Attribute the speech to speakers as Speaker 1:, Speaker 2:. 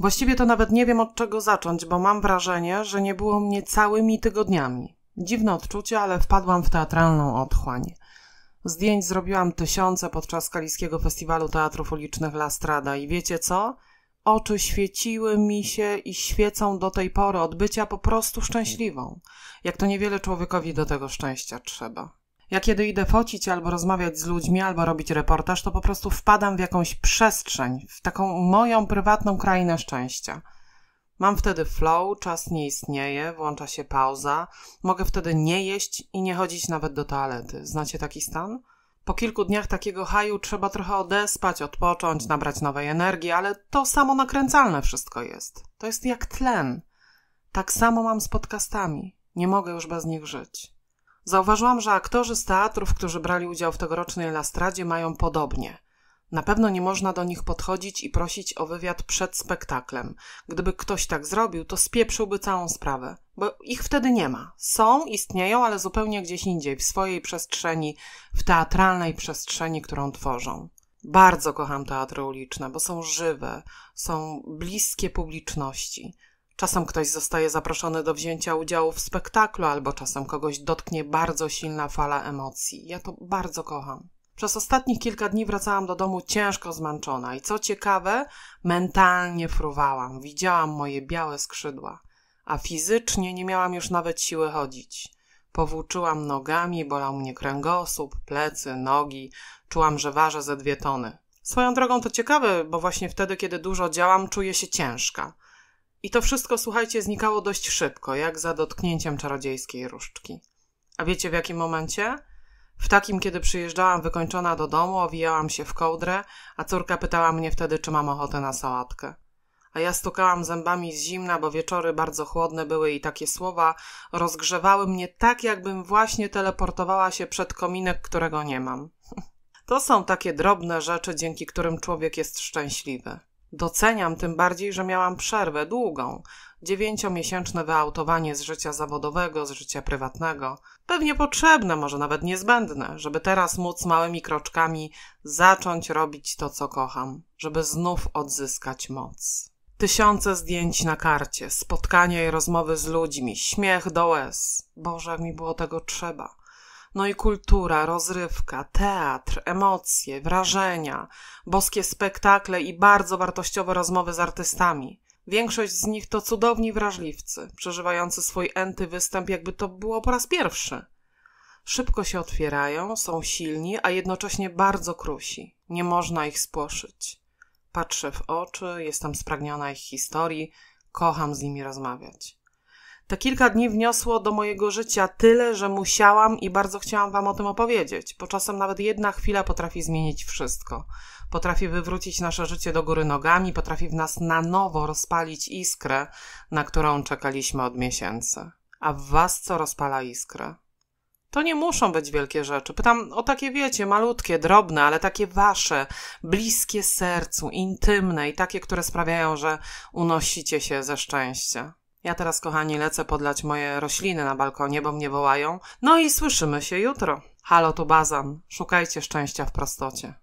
Speaker 1: Właściwie to nawet nie wiem od czego zacząć, bo mam wrażenie, że nie było mnie całymi tygodniami. Dziwne odczucie, ale wpadłam w teatralną otchłań. Zdjęć zrobiłam tysiące podczas Kaliskiego Festiwalu Teatrów Ulicznych La Strada i wiecie co? Oczy świeciły mi się i świecą do tej pory od bycia po prostu szczęśliwą. Jak to niewiele człowiekowi do tego szczęścia trzeba. Ja kiedy idę focić albo rozmawiać z ludźmi, albo robić reportaż, to po prostu wpadam w jakąś przestrzeń, w taką moją prywatną krainę szczęścia. Mam wtedy flow, czas nie istnieje, włącza się pauza, mogę wtedy nie jeść i nie chodzić nawet do toalety. Znacie taki stan? Po kilku dniach takiego haju trzeba trochę odespać, odpocząć, nabrać nowej energii, ale to samo nakręcalne wszystko jest. To jest jak tlen. Tak samo mam z podcastami. Nie mogę już bez nich żyć. Zauważyłam, że aktorzy z teatrów, którzy brali udział w tegorocznej Lastradzie, mają podobnie. Na pewno nie można do nich podchodzić i prosić o wywiad przed spektaklem. Gdyby ktoś tak zrobił, to spieprzyłby całą sprawę, bo ich wtedy nie ma. Są, istnieją, ale zupełnie gdzieś indziej, w swojej przestrzeni, w teatralnej przestrzeni, którą tworzą. Bardzo kocham teatry uliczne, bo są żywe, są bliskie publiczności. Czasem ktoś zostaje zaproszony do wzięcia udziału w spektaklu, albo czasem kogoś dotknie bardzo silna fala emocji. Ja to bardzo kocham. Przez ostatnich kilka dni wracałam do domu ciężko zmęczona i co ciekawe, mentalnie fruwałam, widziałam moje białe skrzydła, a fizycznie nie miałam już nawet siły chodzić. Powłóczyłam nogami, bolał mnie kręgosłup, plecy, nogi, czułam, że ważę ze dwie tony. Swoją drogą to ciekawe, bo właśnie wtedy, kiedy dużo działam, czuję się ciężka. I to wszystko, słuchajcie, znikało dość szybko, jak za dotknięciem czarodziejskiej różdżki. A wiecie w jakim momencie? W takim, kiedy przyjeżdżałam wykończona do domu, owijałam się w kołdrę, a córka pytała mnie wtedy, czy mam ochotę na sałatkę. A ja stukałam zębami z zimna, bo wieczory bardzo chłodne były i takie słowa rozgrzewały mnie tak, jakbym właśnie teleportowała się przed kominek, którego nie mam. To są takie drobne rzeczy, dzięki którym człowiek jest szczęśliwy. Doceniam tym bardziej, że miałam przerwę długą, dziewięciomiesięczne wyautowanie z życia zawodowego, z życia prywatnego. Pewnie potrzebne, może nawet niezbędne, żeby teraz móc małymi kroczkami zacząć robić to, co kocham, żeby znów odzyskać moc. Tysiące zdjęć na karcie, spotkania i rozmowy z ludźmi, śmiech do łez. Boże, jak mi było tego trzeba. No i kultura, rozrywka, teatr, emocje, wrażenia, boskie spektakle i bardzo wartościowe rozmowy z artystami. Większość z nich to cudowni wrażliwcy, przeżywający swój enty występ, jakby to było po raz pierwszy. Szybko się otwierają, są silni, a jednocześnie bardzo krusi. Nie można ich spłoszyć. Patrzę w oczy, jestem spragniona ich historii, kocham z nimi rozmawiać. Te kilka dni wniosło do mojego życia tyle, że musiałam i bardzo chciałam Wam o tym opowiedzieć, bo czasem nawet jedna chwila potrafi zmienić wszystko. Potrafi wywrócić nasze życie do góry nogami, potrafi w nas na nowo rozpalić iskrę, na którą czekaliśmy od miesięcy. A w Was co rozpala iskrę? To nie muszą być wielkie rzeczy. Pytam o takie, wiecie, malutkie, drobne, ale takie wasze, bliskie sercu, intymne i takie, które sprawiają, że unosicie się ze szczęścia. Ja teraz, kochani, lecę podlać moje rośliny na balkonie, bo mnie wołają. No i słyszymy się jutro. Halo, tu Bazan. Szukajcie szczęścia w prostocie.